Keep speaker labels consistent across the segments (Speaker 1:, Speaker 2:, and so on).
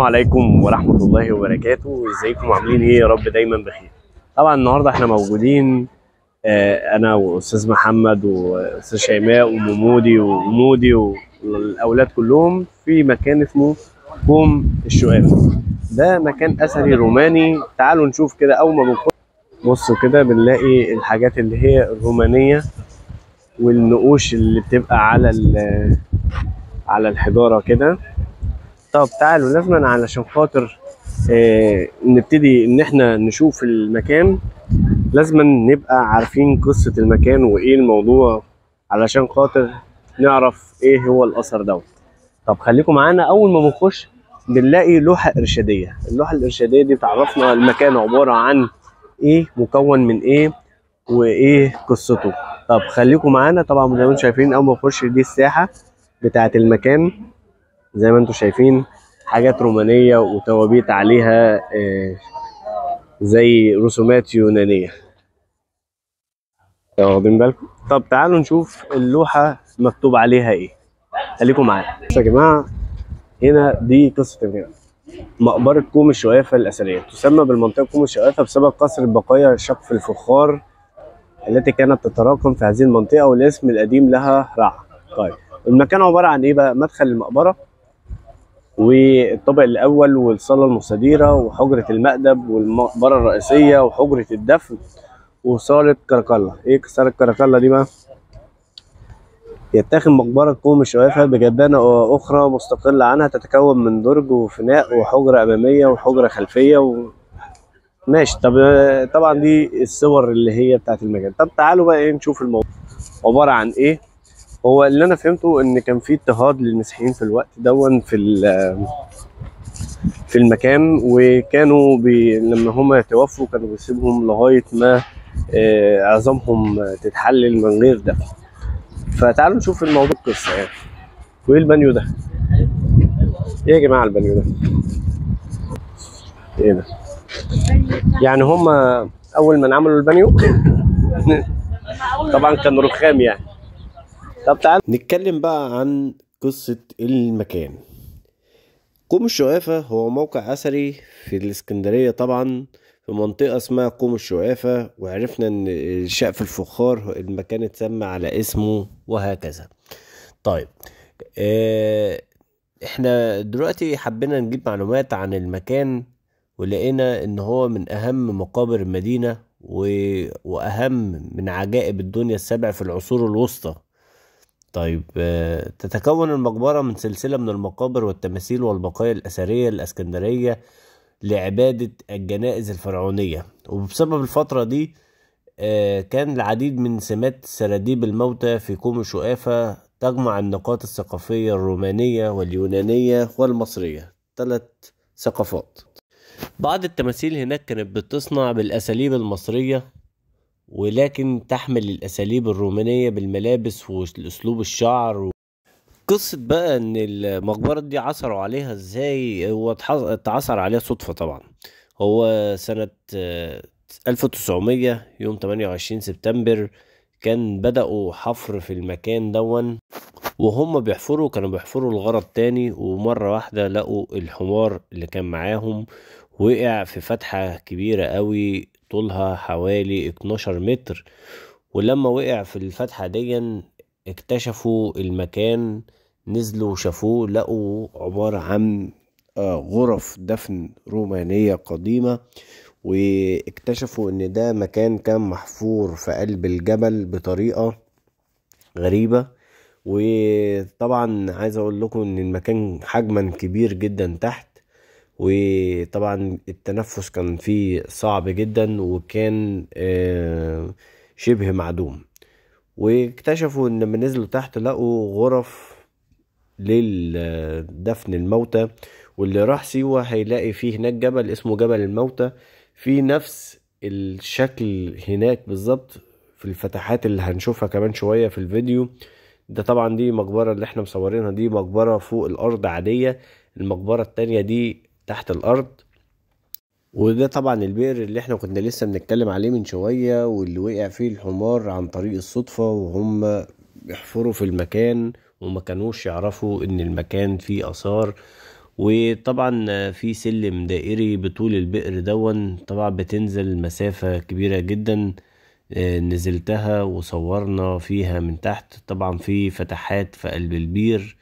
Speaker 1: السلام عليكم ورحمة الله وبركاته ازيكم عاملين ايه يا رب دايما بخير طبعا النهاردة احنا موجودين اه انا واستاذ محمد واستاذ شيماء ومودي ومودي والاولاد كلهم في مكان اسمه كوم الشقافة ده مكان اثري روماني تعالوا نشوف كده اول ما بنخش بصوا كده بنلاقي الحاجات اللي هي الرومانية والنقوش اللي بتبقى على على الحجارة كده طب تعالوا لازما علشان خاطر آه نبتدي ان احنا نشوف المكان لازما نبقى عارفين قصة المكان وايه الموضوع علشان خاطر نعرف ايه هو الاثر دوت طب خليكم معانا اول ما بنخش بنلاقي لوحة ارشادية اللوحة الارشادية دي بتعرفنا المكان عبارة عن ايه مكون من ايه وايه قصته طب خليكم معانا طبعا زي ما انتم شايفين اول ما نخش دي الساحة بتاعة المكان زي ما انتم شايفين حاجات رومانية وتوابيت عليها آه، زي رسومات يونانية واخدين بالكم طب تعالوا نشوف اللوحة مكتوب عليها ايه خليكم معانا يا جماعة هنا دي قصة الهنا مقبرة كوم الشوافة الأثرية تسمى بالمنطقة كوم الشوافة بسبب قصر بقايا شقف الفخار التي كانت تتراكم في هذه المنطقة والاسم القديم لها رع طيب المكان عبارة عن ايه بقى مدخل المقبرة والطابق الاول والصاله المستديره وحجره المأدب والمقبره الرئيسيه وحجره الدفن وصاله كركله ايه صاله كركله دي بقى يتخذ مقبرة قوم الشوافة بجبانة أخرى مستقلة عنها تتكون من درج وفناء وحجرة أمامية وحجرة خلفية و... ماشي طب طبعا دي الصور اللي هي بتاعت المكان طب تعالوا بقى ايه نشوف الموضوع عبارة عن ايه هو اللي انا فهمته ان كان في اضطهاد للمسيحيين في الوقت دون في في المكان وكانوا بي لما هم توفوا كانوا بيسيبهم لغايه ما آه، عظامهم تتحلل من غير دفن فتعالوا نشوف الموضوع القصه يعني وايه البانيو ده ايه يا جماعه البانيو ده ايه ده يعني هم اول ما عملوا البانيو طبعا كان رخام يعني طب تعال نتكلم بقى عن قصة المكان قوم الشقافة هو موقع أثري في الإسكندرية طبعا في منطقة اسمها قوم الشقافة وعرفنا إن شقف الفخار المكان اتسمى على اسمه وهكذا طيب آه، احنا دلوقتي حبينا نجيب معلومات عن المكان ولقينا ان هو من اهم مقابر المدينة واهم من عجائب الدنيا السبع في العصور الوسطى طيب آه، تتكون المقبرة من سلسلة من المقابر والتماثيل والبقايا الأثرية الأسكندرية لعبادة الجنائز الفرعونية وبسبب الفترة دي آه، كان العديد من سمات سراديب الموتى في كوم شؤافة تجمع النقاط الثقافية الرومانية واليونانية والمصرية ثلاث ثقافات بعض التماثيل هناك كانت بتصنع بالأساليب المصرية ولكن تحمل الأساليب الرومانية بالملابس والأسلوب الشعر قصة بقى إن المقبرة دي عثروا عليها إزاي هو اتعثر عليها صدفة طبعا هو سنة 1900 آه، يوم 28 سبتمبر كان بدأوا حفر في المكان دون وهم بيحفروا كانوا بيحفروا لغرض تاني ومرة واحدة لقوا الحمار اللي كان معاهم وقع في فتحة كبيرة قوي طولها حوالي 12 متر ولما وقع في الفتحة دي اكتشفوا المكان نزلوا وشافوه لقوا عبارة عن آه، غرف دفن رومانية قديمة واكتشفوا ان ده مكان كان محفور في قلب الجبل بطريقة غريبة وطبعا عايز اقول لكم ان المكان حجما كبير جدا تحت وطبعا التنفس كان فيه صعب جدا وكان آه، شبه معدوم واكتشفوا ان لما نزلوا تحت لقوا غرف للدفن الموتى واللي راح سيوة هيلاقي فيه هناك جبل اسمه جبل الموتى في نفس الشكل هناك بالظبط في الفتحات اللي هنشوفها كمان شوية في الفيديو ده طبعا دي مقبرة اللي احنا مصورينها دي مقبرة فوق الأرض عادية المقبرة التانية دي تحت الارض وده طبعا البئر اللي احنا كنا لسه بنتكلم عليه من شوية واللي وقع فيه الحمار عن طريق الصدفة وهم بيحفروا في المكان وما كانوش يعرفوا ان المكان فيه اثار وطبعا في سلم دائري بطول البئر دون طبعا بتنزل مسافة كبيرة جدا آه، نزلتها وصورنا فيها من تحت طبعا في فتحات في قلب البير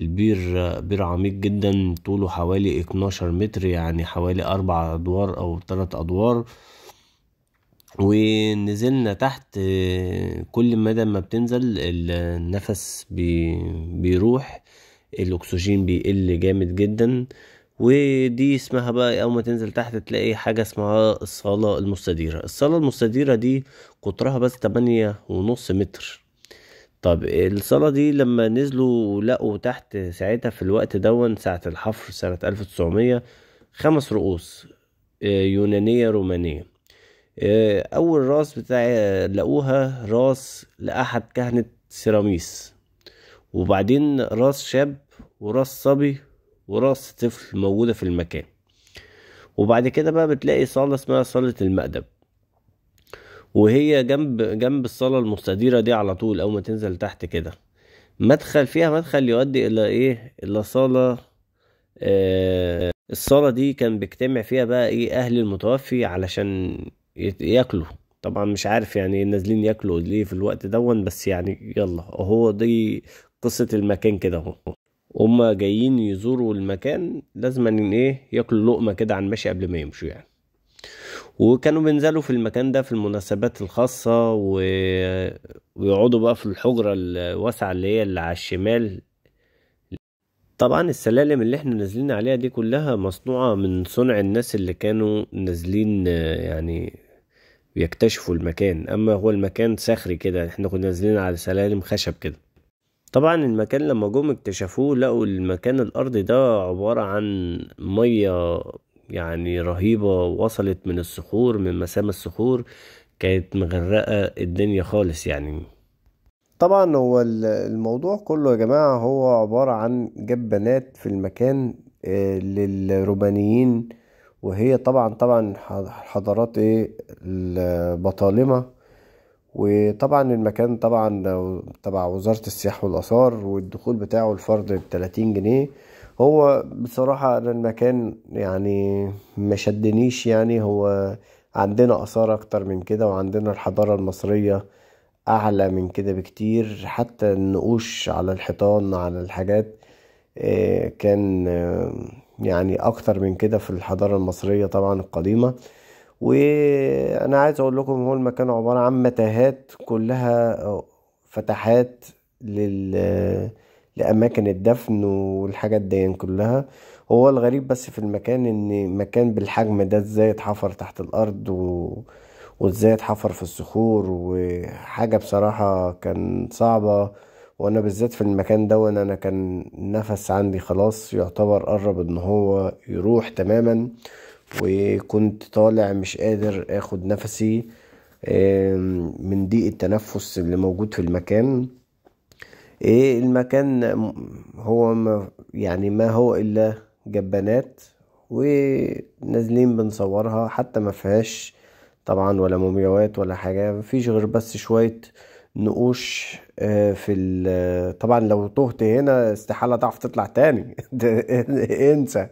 Speaker 1: البير بير عميق جدا طوله حوالي 12 متر يعني حوالي أربع أدوار أو تلات أدوار ونزلنا تحت كل مدى ما بتنزل النفس بي بيروح الاكسجين بيقل جامد جدا ودي اسمها بقى اول ما تنزل تحت تلاقي حاجه اسمها الصاله المستديره الصاله المستديره دي قطرها بس تمانية ونص متر طب الصلاة دي لما نزلوا لقوا تحت ساعتها في الوقت دون ساعة الحفر سنة ألف تسعمية خمس رؤوس آه، يونانية رومانية آه، أول راس بتاع لقوها راس لأحد كهنة سيراميس وبعدين راس شاب وراس صبي وراس طفل موجودة في المكان وبعد كده بقى بتلاقي صالة اسمها صالة المأدب وهي جنب جنب الصاله المستديره دي على طول اول ما تنزل تحت كده مدخل فيها مدخل يؤدي الى ايه الى صاله آه الصاله دي كان بيجتمع فيها بقى ايه اهل المتوفي علشان ياكلوا طبعا مش عارف يعني إيه نازلين ياكلوا ليه في الوقت دون بس يعني يلا هو دي قصه المكان كده اهو هما جايين يزوروا المكان لازم ايه ياكلوا لقمه كده عن ماشي قبل ما يمشوا يعني وكانوا بينزلوا في المكان ده في المناسبات الخاصة و... ويقعدوا بقى في الحجرة الواسعة اللي هي اللي على الشمال طبعا السلالم اللي احنا نازلين عليها دي كلها مصنوعة من صنع الناس اللي كانوا نازلين يعني بيكتشفوا المكان اما هو المكان صخري كده احنا كنا نازلين على سلالم خشب كده طبعا المكان لما جم اكتشفوه لقوا المكان الارضي ده عبارة عن مية يعني رهيبة وصلت من الصخور من مسام الصخور كانت مغرقة الدنيا خالص يعني طبعا هو الموضوع كله يا جماعة هو عبارة عن جاب بنات في المكان آه، للرومانيين وهي طبعا طبعا حضارات ايه البطالمة وطبعا المكان طبعا تبع وزارة السياحة والآثار والدخول بتاعه الفرد بتلاتين جنيه هو بصراحة أنا المكان يعني ما شدنيش يعني هو عندنا آثار أكتر من كده وعندنا الحضارة المصرية أعلى من كده بكتير حتى النقوش على الحيطان على الحاجات آه، كان آه، يعني أكتر من كده في الحضارة المصرية طبعا القديمة وأنا عايز أقول لكم هو المكان عبارة عن متاهات كلها آه، فتحات لل لأماكن الدفن والحاجات دي كلها هو الغريب بس في المكان إن مكان بالحجم ده إزاي اتحفر تحت الأرض و... وإزاي اتحفر في الصخور وحاجة بصراحة كان صعبة وأنا بالذات في المكان ده وأنا كان نفس عندي خلاص يعتبر قرب إن هو يروح تماما وكنت طالع مش قادر اخد نفسي من ضيق التنفس اللي موجود في المكان ايه المكان هو ما يعني ما هو الا جبانات ونازلين بنصورها حتى ما فيهاش طبعا ولا مومياوات ولا حاجه مفيش غير بس شويه نقوش آه، في طبعا لو تهت هنا استحاله تعرف تطلع تاني انسى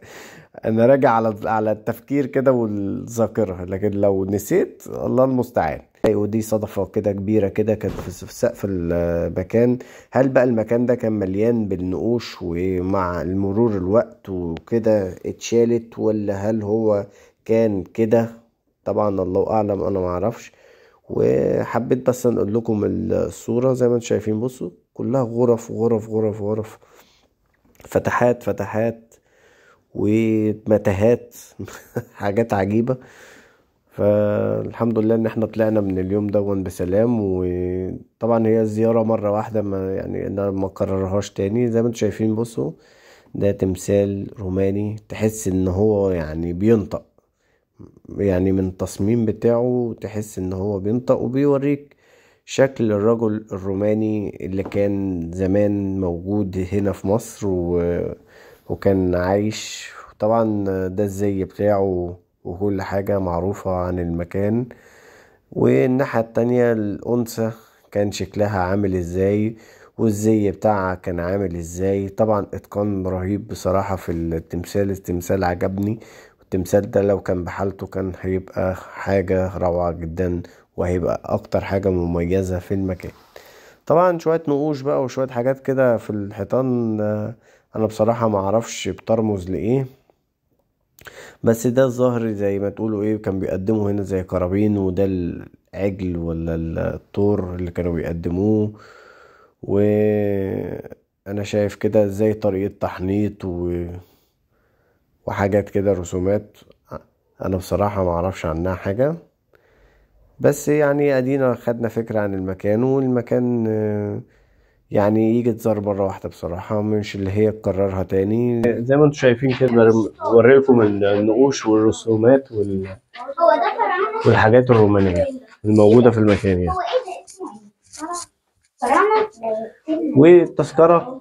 Speaker 1: انا راجع على على التفكير كده والذاكره لكن لو نسيت الله المستعان ايوه ودي صدفه كده كبيره كده كانت في سقف المكان هل بقى المكان ده كان مليان بالنقوش ومع مرور الوقت وكده اتشالت ولا هل هو كان كده طبعا الله اعلم انا معرفش وحبيت بس اقول لكم الصوره زي ما انتم شايفين بصوا كلها غرف غرف غرف غرف فتحات فتحات ومتاهات حاجات عجيبه فالحمد لله ان احنا طلعنا من اليوم دون بسلام وطبعا هي الزياره مره واحده ما يعني انا ما اكررهاش تاني زي ما انتم شايفين بصوا ده تمثال روماني تحس ان هو يعني بينطق يعني من التصميم بتاعه تحس ان هو بينطق وبيوريك شكل الرجل الروماني اللي كان زمان موجود هنا في مصر و... وكان عايش طبعا ده الزي بتاعه وكل حاجة معروفة عن المكان والناحية التانية الأنثى كان شكلها عامل ازاي والزي بتاعها كان عامل ازاي طبعا اتقان رهيب بصراحة في التمثال التمثال عجبني التمثال ده لو كان بحالته كان هيبقى حاجة روعة جدا وهيبقى اكتر حاجة مميزة في المكان طبعا شوية نقوش بقى وشوية حاجات كده في الحيطان آه، انا بصراحة معرفش بترمز لايه بس ده الظهر زي ما تقولوا ايه كان بيقدمه هنا زي كرابين وده العجل ولا الطور اللي كانوا بيقدموه و انا شايف كده زي طريقة تحنيط و... وحاجات كده رسومات انا بصراحة معرفش عنها حاجة بس يعني ادينا خدنا فكرة عن المكان والمكان آه يعني يجي تزار مرة واحدة بصراحة مش اللي هي تكررها تاني زي ما انتم شايفين كده بوريكم النقوش والرسومات وال...
Speaker 2: والحاجات الرومانية
Speaker 1: الموجودة في المكان يعني والتذكرة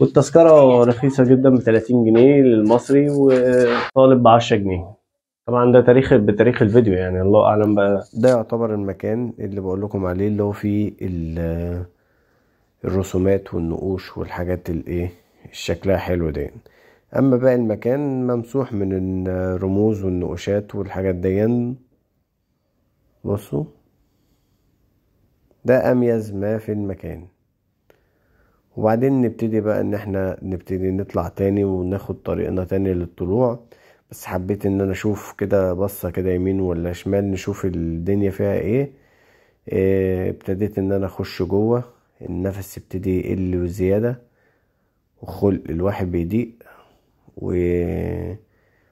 Speaker 1: والتذكرة رخيصة جدا ب 30 جنيه للمصري وطالب ب 10 جنيه طبعا ده تاريخ بتاريخ الفيديو يعني الله اعلم بقى ده يعتبر المكان اللي بقول لكم عليه اللي هو فيه الرسومات والنقوش والحاجات الايه شكلها حلو دي اما باقي المكان ممسوح من الرموز والنقوشات والحاجات دي بصوا ده اميز ما في المكان وبعدين نبتدي بقى ان احنا نبتدي نطلع تاني وناخد طريقنا تاني للطلوع بس حبيت ان انا اشوف كده بصة كده يمين ولا شمال نشوف الدنيا فيها ايه, إيه، ابتديت ان انا اخش جوه النفس يبتدي يقل وزيادة وخلق الواحد بيضيق و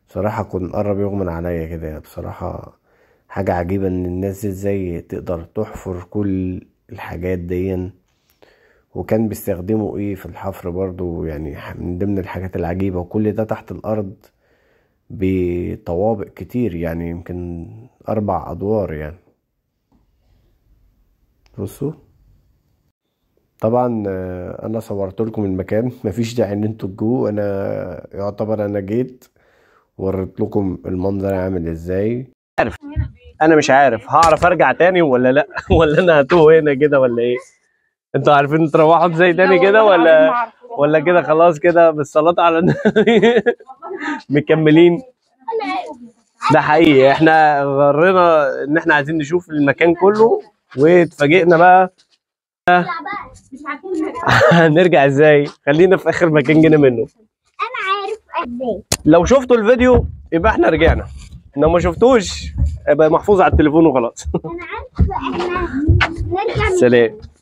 Speaker 1: بصراحة كنت قرب يغمن عليا كده يعني. بصراحة حاجة عجيبة ان الناس ازاي تقدر تحفر كل الحاجات دي وكان بيستخدموا ايه في الحفر برضو يعني من ضمن الحاجات العجيبة وكل ده تحت الارض بطوابق كتير يعني يمكن اربع ادوار يعني بصوا طبعا آه، انا صورت لكم المكان مفيش داعي ان انتوا تجوا انا يعتبر انا جيت وريت لكم المنظر عامل ازاي عارف انا مش عارف هعرف ارجع تاني ولا لا ولا انا هتوه هنا كده ولا ايه انتوا عارفين تروحوا ازاي تاني كده ولا ولا كده خلاص كده بالصلاه على النبي مكملين ده حقيقي احنا غرينا ان احنا عايزين نشوف المكان كله واتفاجئنا بقى إيه. نرجع هنرجع ازاي خلينا في اخر مكان جينا منه انا عارف ازاي لو شفتوا الفيديو يبقى احنا رجعنا لو ما شفتوش يبقى محفوظ على التليفون وخلاص انا عارف احنا نرجع سلام